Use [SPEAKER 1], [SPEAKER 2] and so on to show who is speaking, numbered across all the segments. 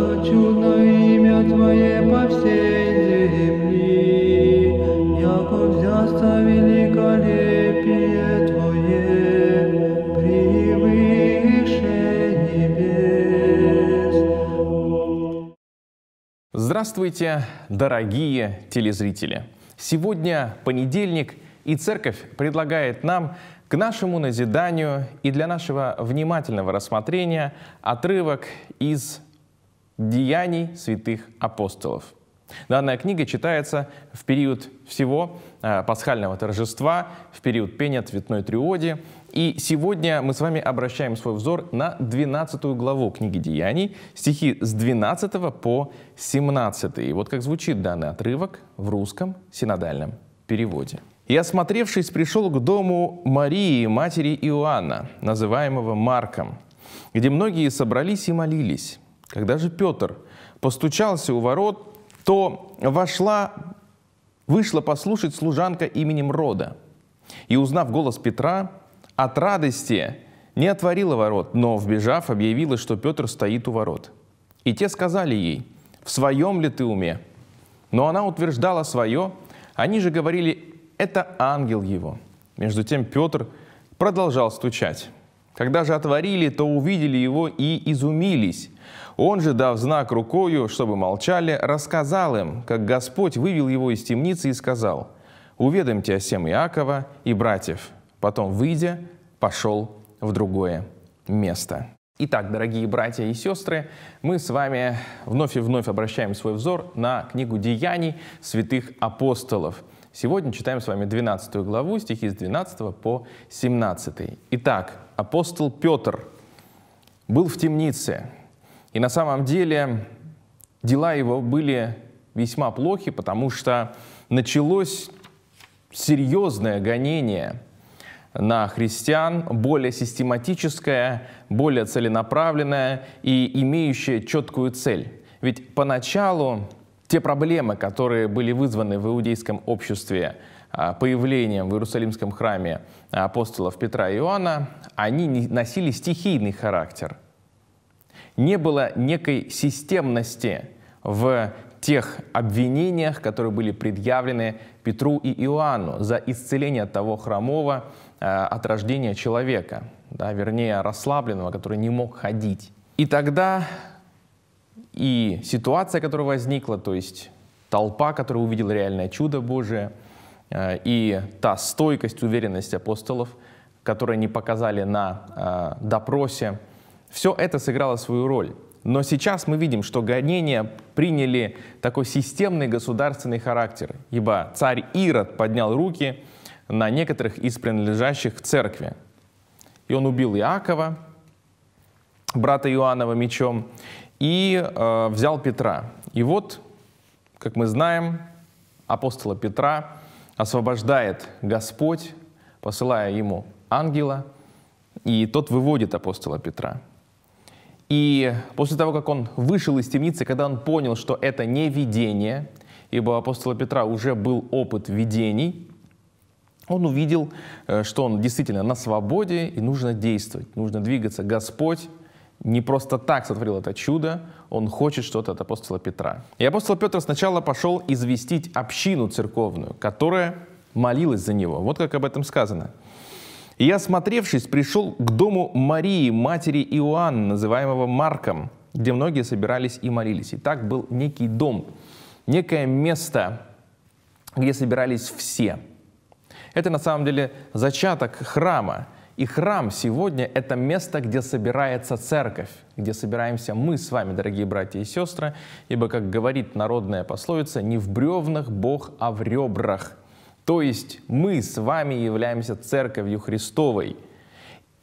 [SPEAKER 1] возвеличу на имя Твое по всей земли, яко взяста великолепие Твое, превыше небес. Здравствуйте, дорогие телезрители! Сегодня понедельник, и Церковь предлагает нам к нашему назиданию и для нашего внимательного рассмотрения отрывок из «Деяний святых апостолов». Данная книга читается в период всего э, пасхального торжества, в период пения цветной триоди. И сегодня мы с вами обращаем свой взор на 12 главу книги «Деяний», стихи с 12 по 17. И вот как звучит данный отрывок в русском синодальном переводе. «И, осмотревшись, пришел к дому Марии, матери Иоанна, называемого Марком, где многие собрались и молились». Когда же Петр постучался у ворот, то вошла, вышла послушать служанка именем Рода. И, узнав голос Петра, от радости не отворила ворот, но, вбежав, объявила, что Петр стоит у ворот. И те сказали ей, «В своем ли ты уме?» Но она утверждала свое, они же говорили, «Это ангел его». Между тем Петр продолжал стучать. Когда же отворили, то увидели его и изумились, он же, дав знак рукою, чтобы молчали, рассказал им, как Господь вывел его из темницы и сказал, «Уведомьте о всем Иакова и братьев». Потом, выйдя, пошел в другое место. Итак, дорогие братья и сестры, мы с вами вновь и вновь обращаем свой взор на книгу «Деяний святых апостолов». Сегодня читаем с вами 12 главу, стихи с 12 по 17. Итак, апостол Петр был в темнице, и на самом деле дела его были весьма плохи, потому что началось серьезное гонение на христиан, более систематическое, более целенаправленное и имеющее четкую цель. Ведь поначалу те проблемы, которые были вызваны в иудейском обществе а, появлением в Иерусалимском храме апостолов Петра и Иоанна, они носили стихийный характер – не было некой системности в тех обвинениях, которые были предъявлены Петру и Иоанну за исцеление того хромого э, от рождения человека, да, вернее расслабленного, который не мог ходить. И тогда и ситуация, которая возникла, то есть толпа, которая увидела реальное чудо Божие, э, и та стойкость, уверенность апостолов, которые они показали на э, допросе, все это сыграло свою роль. Но сейчас мы видим, что гонения приняли такой системный государственный характер, ибо царь Ирод поднял руки на некоторых из принадлежащих к церкви. И он убил Иакова, брата Иоаннова, мечом, и э, взял Петра. И вот, как мы знаем, апостола Петра освобождает Господь, посылая ему ангела, и тот выводит апостола Петра. И после того, как он вышел из темницы, когда он понял, что это не видение, ибо у апостола Петра уже был опыт видений, он увидел, э, что он действительно на свободе и нужно действовать, нужно двигаться. Господь не просто так сотворил это чудо, он хочет что-то от апостола Петра. И апостол Петр сначала пошел известить общину церковную, которая молилась за него. Вот как об этом сказано. И я, смотревшись, пришел к дому Марии, матери Иоанна, называемого Марком, где многие собирались и молились. И так был некий дом, некое место, где собирались все. Это на самом деле зачаток храма. И храм сегодня – это место, где собирается церковь, где собираемся мы с вами, дорогие братья и сестры, ибо, как говорит народная пословица, «не в бревнах Бог, а в ребрах». То есть мы с вами являемся церковью Христовой.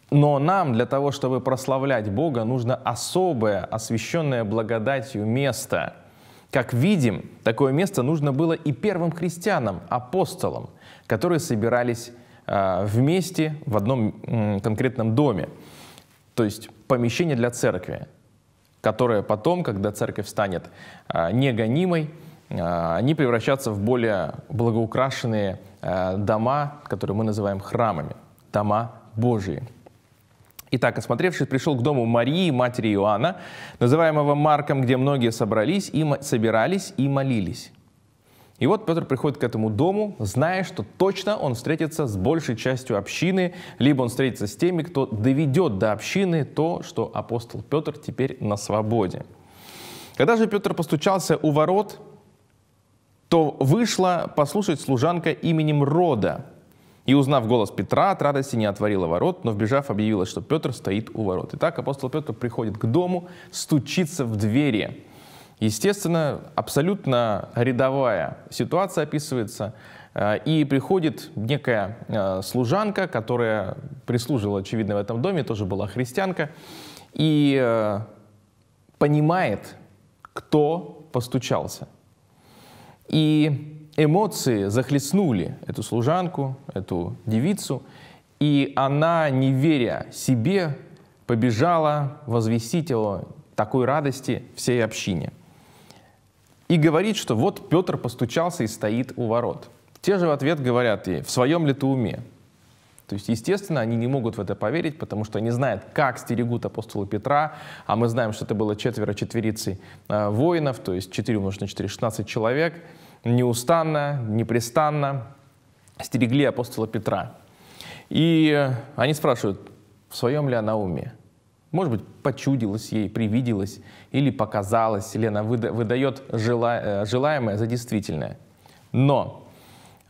[SPEAKER 1] Но нам для того, чтобы прославлять Бога, нужно особое, освященное благодатью место. Как видим, такое место нужно было и первым христианам, апостолам, которые собирались э, вместе в одном конкретном доме. То есть помещение для церкви, которое потом, когда церковь станет э, негонимой, а, они превращаться в более благоукрашенные а, дома, которые мы называем храмами, дома Божии. Итак, осмотревшись, пришел к дому Марии, матери Иоанна, называемого Марком, где многие собрались и собирались и молились. И вот Петр приходит к этому дому, зная, что точно он встретится с большей частью общины, либо он встретится с теми, кто доведет до общины то, что апостол Петр теперь на свободе. Когда же Петр постучался у ворот, то вышла послушать служанка именем рода. И, узнав голос Петра, от радости не отворила ворот, но, вбежав, объявила, что Петр стоит у ворот. Итак, апостол Петр приходит к дому, стучится в двери. Естественно, абсолютно рядовая ситуация описывается. Э, и приходит некая э, служанка, которая прислужила, очевидно, в этом доме, тоже была христианка, и э, понимает, кто постучался – и эмоции захлестнули эту служанку, эту девицу, и она, не веря себе, побежала возвестить его такой радости всей общине. И говорит, что вот Петр постучался и стоит у ворот. Те же в ответ говорят ей, в своем ли ты уме? То есть, естественно, они не могут в это поверить, потому что они знают, как стерегут апостола Петра, а мы знаем, что это было четверо четверицы э, воинов, то есть 4 умножить на 4, 16 человек – неустанно, непрестанно стерегли апостола Петра. И они спрашивают, в своем ли она уме. Может быть, почудилось ей, привиделось или показалось, или она выдает э, желаемое за действительное. Но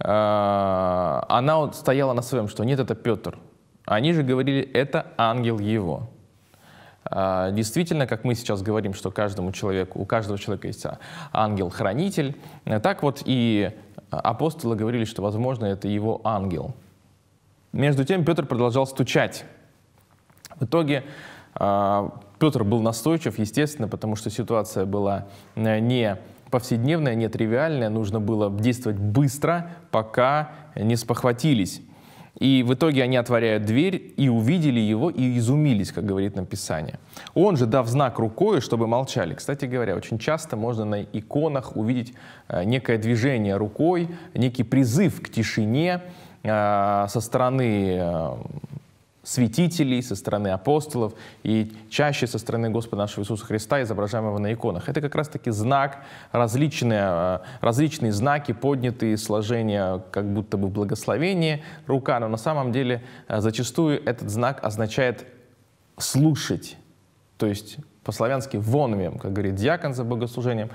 [SPEAKER 1] э, она вот стояла на своем, что нет, это Петр. Они же говорили, это ангел его. А, действительно, как мы сейчас говорим, что каждому человеку, у каждого человека есть ангел-хранитель, так вот и апостолы говорили, что, возможно, это его ангел. Между тем Петр продолжал стучать. В итоге а, Петр был настойчив, естественно, потому что ситуация была э, не повседневная, не тривиальная, нужно было действовать быстро, пока не спохватились. И в итоге они отворяют дверь и увидели его и изумились, как говорит нам Писание. Он же, дав знак рукой, чтобы молчали. Кстати говоря, очень часто можно на иконах увидеть э, некое движение рукой, некий призыв к тишине э, со стороны э, святителей, со стороны апостолов и чаще со стороны Господа нашего Иисуса Христа, изображаемого на иконах. Это как раз-таки знак, различные, э, различные знаки, поднятые сложения как будто бы благословение, рука, но на самом деле э, зачастую этот знак означает слушать, то есть по-славянски «вонвем», как говорит диакон за богослужением,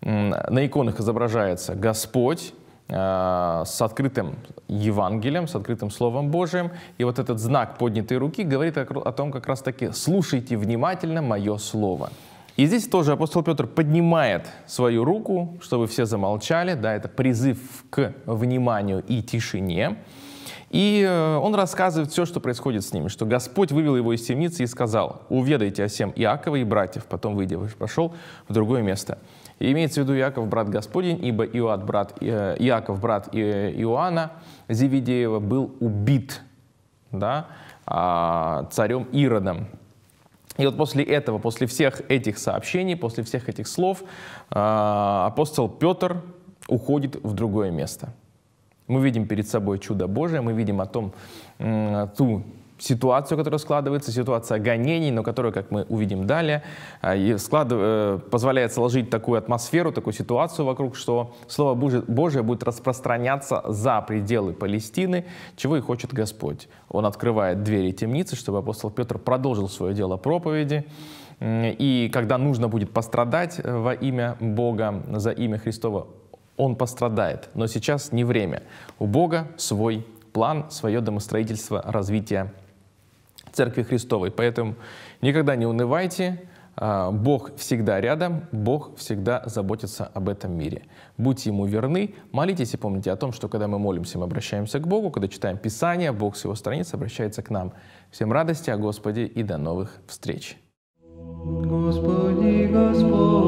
[SPEAKER 1] на иконах изображается Господь, Э, с открытым Евангелием, с открытым Словом Божиим. И вот этот знак поднятой руки говорит о том как раз таки «слушайте внимательно мое Слово». И здесь тоже апостол Петр поднимает свою руку, чтобы все замолчали. Да, это призыв к вниманию и тишине. И э, он рассказывает все, что происходит с ними, что Господь вывел его из темницы и сказал, «Уведайте о всем Иакова и братьев». Потом, выйдя, пошел в другое место. И имеется в виду Иаков, брат Господень, ибо Иоат, брат, э, Иаков, брат э, Иоанна Зеведеева, был убит да, а, царем Иродом. И вот после этого, после всех этих сообщений, после всех этих слов, а, апостол Петр уходит в другое место. Мы видим перед собой чудо Божие, мы видим о том, ту ситуацию, которая складывается, ситуация гонений, но которая, как мы увидим далее, а, склад, э, позволяет сложить такую атмосферу, такую ситуацию вокруг, что Слово Божие будет распространяться за пределы Палестины, чего и хочет Господь. Он открывает двери темницы, чтобы апостол Петр продолжил свое дело проповеди, и когда нужно будет пострадать э, во имя Бога, за имя Христова, он пострадает. Но сейчас не время. У Бога свой план, свое домостроительство развитие. Церкви Христовой. Поэтому никогда не унывайте, а, Бог всегда рядом, Бог всегда заботится об этом мире. Будьте Ему верны, молитесь и помните о том, что когда мы молимся, мы обращаемся к Богу, когда читаем Писание, Бог с Его страниц обращается к нам. Всем радости о а Господе и до новых встреч! Господи, Господь.